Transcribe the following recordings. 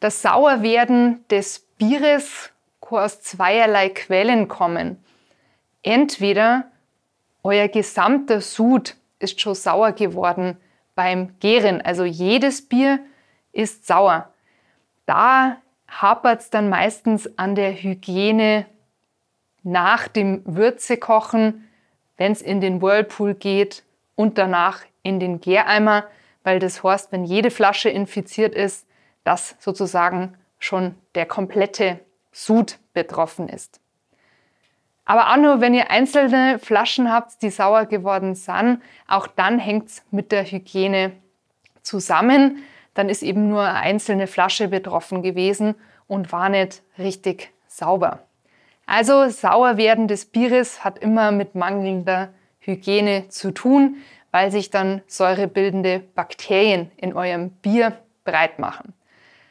Das Sauerwerden des Bieres kann aus zweierlei Quellen kommen. Entweder euer gesamter Sud ist schon sauer geworden beim Gären, also jedes Bier ist sauer. Da hapert es dann meistens an der Hygiene nach dem Würzekochen, wenn es in den Whirlpool geht und danach in den Gäreimer, weil das heißt, wenn jede Flasche infiziert ist, dass sozusagen schon der komplette Sud betroffen ist. Aber auch nur, wenn ihr einzelne Flaschen habt, die sauer geworden sind, auch dann hängt es mit der Hygiene zusammen. Dann ist eben nur eine einzelne Flasche betroffen gewesen und war nicht richtig sauber. Also sauer werden des Bieres hat immer mit mangelnder Hygiene zu tun, weil sich dann säurebildende Bakterien in eurem Bier breit machen.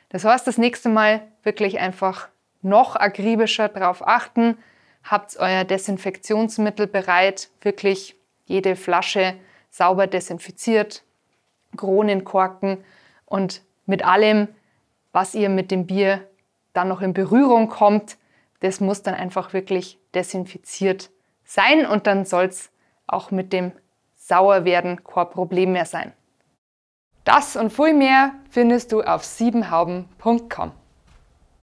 Das heißt, das nächste Mal wirklich einfach noch akribischer darauf achten. Habt euer Desinfektionsmittel bereit, wirklich jede Flasche sauber desinfiziert, Kronenkorken und mit allem, was ihr mit dem Bier dann noch in Berührung kommt, das muss dann einfach wirklich desinfiziert sein und dann soll es auch mit dem Sauerwerden kein Problem mehr sein. Das und viel mehr findest du auf siebenhauben.com.